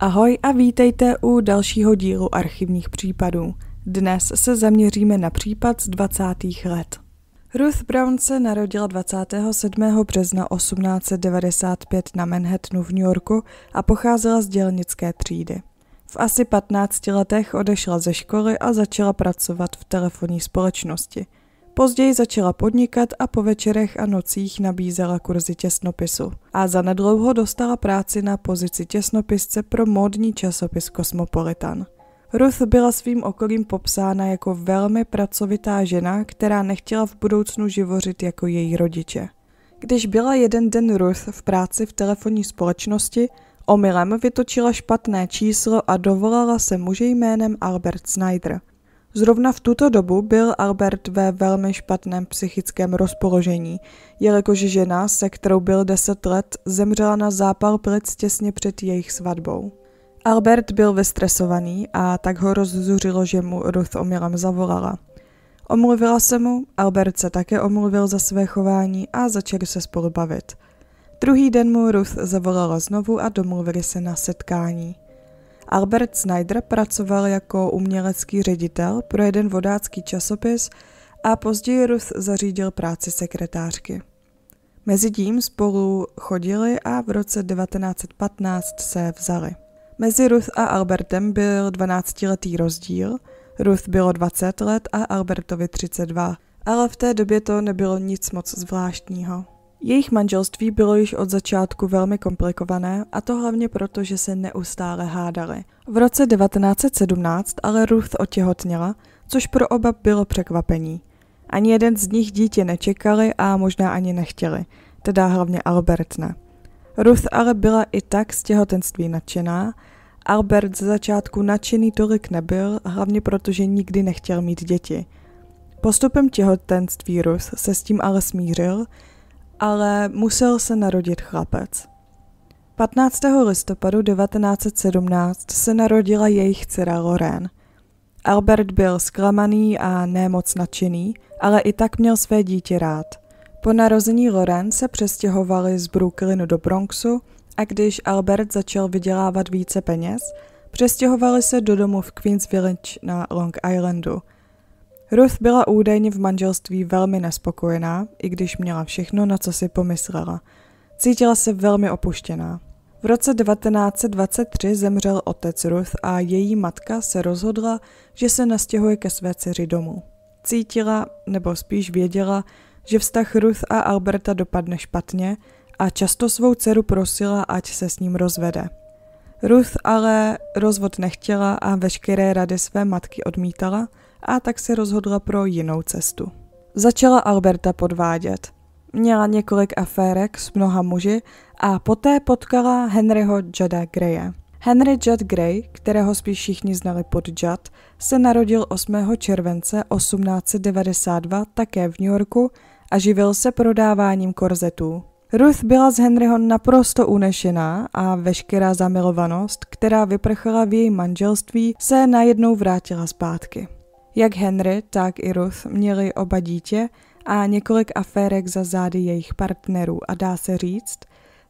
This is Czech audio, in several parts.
Ahoj a vítejte u dalšího dílu archivních případů. Dnes se zaměříme na případ z 20. let. Ruth Brown se narodila 27. března 1895 na Manhattanu v New Yorku a pocházela z dělnické třídy. V asi 15 letech odešla ze školy a začala pracovat v telefonní společnosti – Později začala podnikat a po večerech a nocích nabízela kurzy těsnopisu. A zanedlouho dostala práci na pozici těsnopisce pro módní časopis Cosmopolitan. Ruth byla svým okolím popsána jako velmi pracovitá žena, která nechtěla v budoucnu živořit jako její rodiče. Když byla jeden den Ruth v práci v telefonní společnosti, omylem vytočila špatné číslo a dovolala se muže jménem Albert Snyder. Zrovna v tuto dobu byl Albert ve velmi špatném psychickém rozpoložení, jelikož žena, se kterou byl 10 let, zemřela na zápal plic těsně před jejich svatbou. Albert byl vystresovaný a tak ho rozzuřilo, že mu Ruth omylem zavolala. Omluvila se mu, Albert se také omluvil za své chování a začali se spolu bavit. Druhý den mu Ruth zavolala znovu a domluvili se na setkání. Albert Snyder pracoval jako umělecký ředitel pro jeden vodácký časopis a později Ruth zařídil práci sekretářky. Mezitím spolu chodili a v roce 1915 se vzali. Mezi Ruth a Albertem byl 12-letý rozdíl, Ruth bylo 20 let a Albertovi 32, ale v té době to nebylo nic moc zvláštního. Jejich manželství bylo již od začátku velmi komplikované a to hlavně proto, že se neustále hádali. V roce 1917 ale Ruth otěhotněla, což pro oba bylo překvapení. Ani jeden z nich dítě nečekali a možná ani nechtěli, teda hlavně Albert ne. Ruth ale byla i tak z těhotenství nadšená, Albert z začátku nadšený tolik nebyl, hlavně protože nikdy nechtěl mít děti. Postupem těhotenství Ruth se s tím ale smířil, ale musel se narodit chlapec. 15. listopadu 1917 se narodila jejich dcera Lorraine. Albert byl zklamaný a nemoc nadšený, ale i tak měl své dítě rád. Po narození Loren se přestěhovali z Brooklynu do Bronxu a když Albert začal vydělávat více peněz, přestěhovali se do domu v Queens Village na Long Islandu – Ruth byla údajně v manželství velmi nespokojená, i když měla všechno, na co si pomyslela. Cítila se velmi opuštěná. V roce 1923 zemřel otec Ruth a její matka se rozhodla, že se nastěhuje ke své dceři domů. Cítila, nebo spíš věděla, že vztah Ruth a Alberta dopadne špatně a často svou dceru prosila, ať se s ním rozvede. Ruth ale rozvod nechtěla a veškeré rady své matky odmítala – a tak se rozhodla pro jinou cestu. Začala Alberta podvádět. Měla několik aférek s mnoha muži a poté potkala Henryho Jada Greya. Henry Judd Gray, kterého spíš všichni znali pod Judd, se narodil 8. července 1892 také v New Yorku a živil se prodáváním korzetů. Ruth byla z Henryho naprosto unešená a veškerá zamilovanost, která vyprchala v jejím manželství, se najednou vrátila zpátky. Jak Henry, tak i Ruth měli oba dítě a několik aférek za zády jejich partnerů a dá se říct,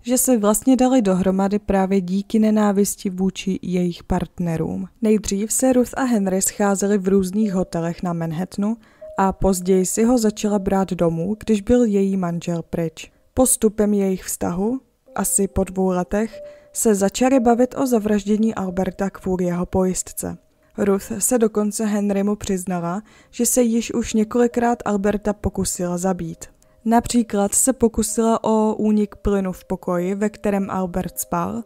že se vlastně dali dohromady právě díky nenávisti vůči jejich partnerům. Nejdřív se Ruth a Henry scházeli v různých hotelech na Manhattanu a později si ho začala brát domů, když byl její manžel pryč. Postupem jejich vztahu, asi po dvou letech, se začali bavit o zavraždění Alberta kvůli jeho pojistce. Ruth se dokonce Henrymu přiznala, že se již už několikrát Alberta pokusila zabít. Například se pokusila o únik plynu v pokoji, ve kterém Albert spal,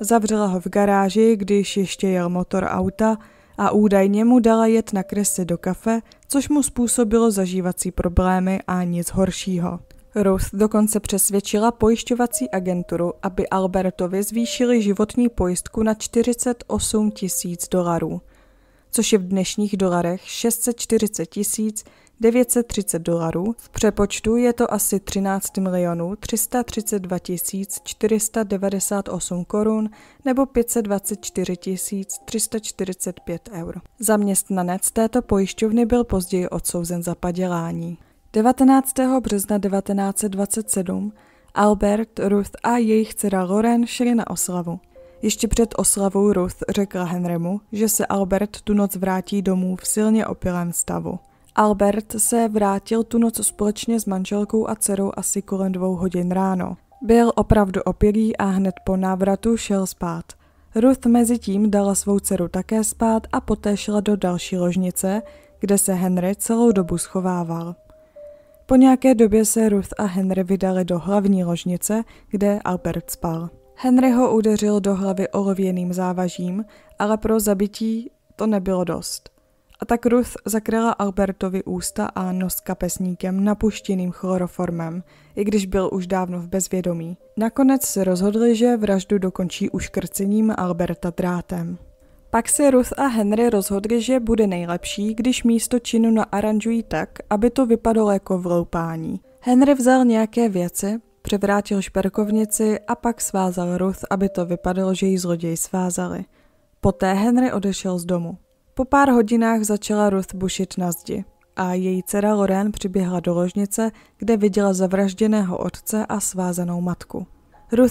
zavřela ho v garáži, když ještě jel motor auta a údajně mu dala jet na kresy do kafe, což mu způsobilo zažívací problémy a nic horšího. Ruth dokonce přesvědčila pojišťovací agenturu, aby Albertovi zvýšili životní pojistku na 48 tisíc dolarů což je v dnešních dolarech 640 tisíc 930 dolarů. V přepočtu je to asi 13 milionů 332 498 korun nebo 524 345 eur. Zaměstnanec této pojišťovny byl později odsouzen za padělání. 19. března 1927 Albert, Ruth a jejich dcera Loren šli na oslavu. Ještě před oslavou Ruth řekla Henrymu, že se Albert tu noc vrátí domů v silně opilém stavu. Albert se vrátil tu noc společně s manželkou a dcerou asi kolem dvou hodin ráno. Byl opravdu opilý a hned po návratu šel spát. Ruth mezi tím dala svou dceru také spát a poté šla do další ložnice, kde se Henry celou dobu schovával. Po nějaké době se Ruth a Henry vydali do hlavní ložnice, kde Albert spal. Henry ho udeřil do hlavy olověným závažím, ale pro zabití to nebylo dost. A tak Ruth zakryla Albertovi ústa a nos kapesníkem napuštěným chloroformem, i když byl už dávno v bezvědomí. Nakonec se rozhodli, že vraždu dokončí uškrcením Alberta drátem. Pak se Ruth a Henry rozhodli, že bude nejlepší, když místo činu naaranžují tak, aby to vypadalo jako vloupání. Henry vzal nějaké věci, Převrátil šperkovnici a pak svázal Ruth, aby to vypadalo, že ji zloději svázali. Poté Henry odešel z domu. Po pár hodinách začala Ruth bušit na zdi a její dcera Lorraine přiběhla do ložnice, kde viděla zavražděného otce a svázanou matku.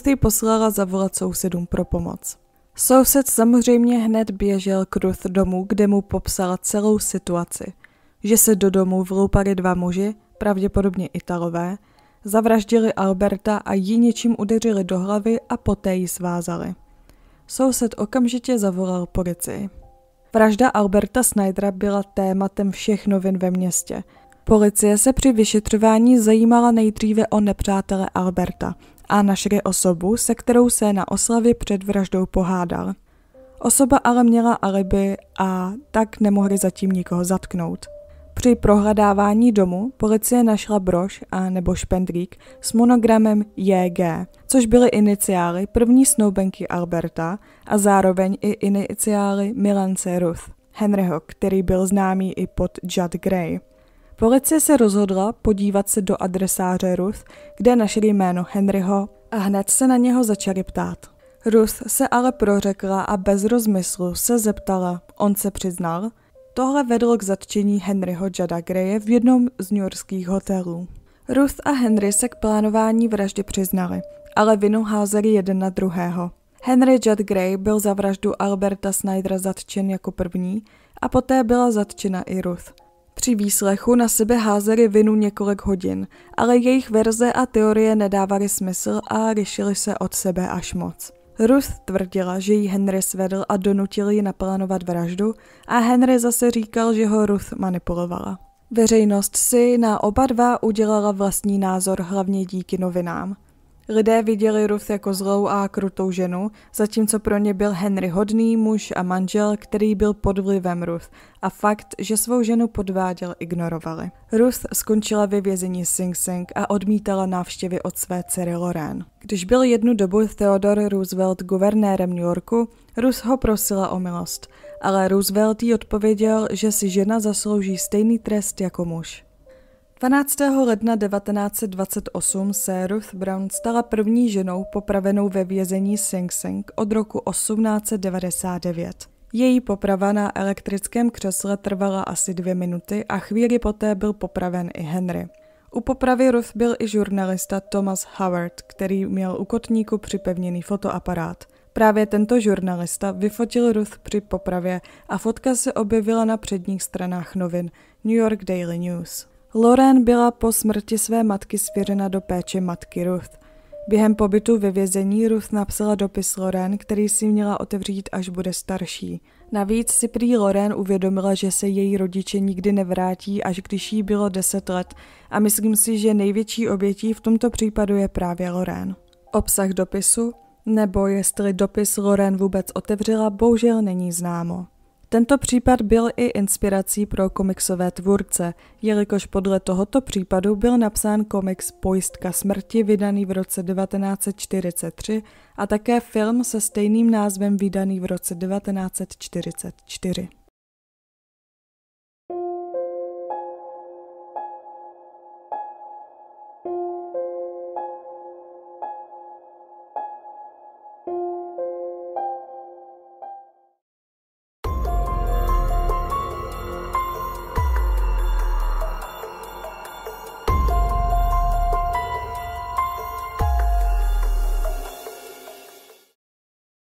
ji poslala zavolat sousedům pro pomoc. Soused samozřejmě hned běžel k Ruth domů, kde mu popsal celou situaci. Že se do domu vloupali dva muži, pravděpodobně Italové, Zavraždili Alberta a ji něčím udeřili do hlavy a poté ji svázali. Soused okamžitě zavolal policii. Vražda Alberta Snydera byla tématem všech novin ve městě. Policie se při vyšetřování zajímala nejdříve o nepřátele Alberta a našli osobu, se kterou se na oslavě před vraždou pohádal. Osoba ale měla alibi a tak nemohli zatím nikoho zatknout. Při prohledávání domu policie našla brož a nebo špendlík s monogramem JG, což byly iniciály první snoubenky Alberta a zároveň i iniciály Milance Ruth, Henryho, který byl známý i pod Judd Gray. Policie se rozhodla podívat se do adresáře Ruth, kde našli jméno Henryho a hned se na něho začali ptát. Ruth se ale prořekla a bez rozmyslu se zeptala, on se přiznal – Tohle vedlo k zatčení Henryho Jada Greje v jednom z Yorkských hotelů. Ruth a Henry se k plánování vraždy přiznali, ale vinu házeli jeden na druhého. Henry Judd Gray byl za vraždu Alberta Snydera zatčen jako první a poté byla zatčena i Ruth. Při výslechu na sebe házeli vinu několik hodin, ale jejich verze a teorie nedávaly smysl a lišily se od sebe až moc. Ruth tvrdila, že ji Henry svedl a donutil ji naplánovat vraždu a Henry zase říkal, že ho Ruth manipulovala. Veřejnost si na oba dva udělala vlastní názor hlavně díky novinám. Lidé viděli Ruth jako zlou a krutou ženu, zatímco pro ně byl Henry hodný muž a manžel, který byl pod vlivem Ruth a fakt, že svou ženu podváděl, ignorovali. Ruth skončila ve vězení Sing Sing a odmítala návštěvy od své dcery Lorraine. Když byl jednu dobu Theodore Roosevelt guvernérem New Yorku, Ruth ho prosila o milost, ale Roosevelt jí odpověděl, že si žena zaslouží stejný trest jako muž. 12. ledna 1928 se Ruth Brown stala první ženou popravenou ve vězení Sing Sing od roku 1899. Její poprava na elektrickém křesle trvala asi dvě minuty a chvíli poté byl popraven i Henry. U popravy Ruth byl i žurnalista Thomas Howard, který měl u kotníku připevněný fotoaparát. Právě tento žurnalista vyfotil Ruth při popravě a fotka se objevila na předních stranách novin New York Daily News. Loren byla po smrti své matky svěřena do péče matky Ruth. Během pobytu ve vězení Ruth napsala dopis Loren, který si měla otevřít, až bude starší. Navíc si prý Loren uvědomila, že se její rodiče nikdy nevrátí, až když jí bylo 10 let a myslím si, že největší obětí v tomto případu je právě Loren. Obsah dopisu, nebo jestli dopis Loren vůbec otevřela, bohužel není známo. Tento případ byl i inspirací pro komiksové tvůrce, jelikož podle tohoto případu byl napsán komiks Pojistka smrti vydaný v roce 1943 a také film se stejným názvem vydaný v roce 1944.